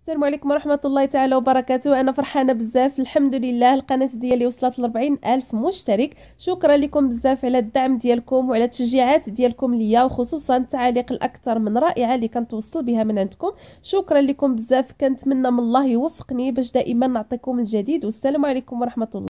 السلام عليكم ورحمه الله تعالى وبركاته انا فرحانه بزاف الحمد لله القناه ديالي وصلت ل الف مشترك شكرا لكم بزاف على الدعم ديالكم وعلى التشجيعات ديالكم ليا وخصوصا التعاليق الاكثر من رائعه اللي كنتوصل بها من عندكم شكرا لكم بزاف كنتمنى من الله يوفقني باش دائما نعطيكم الجديد والسلام عليكم ورحمه الله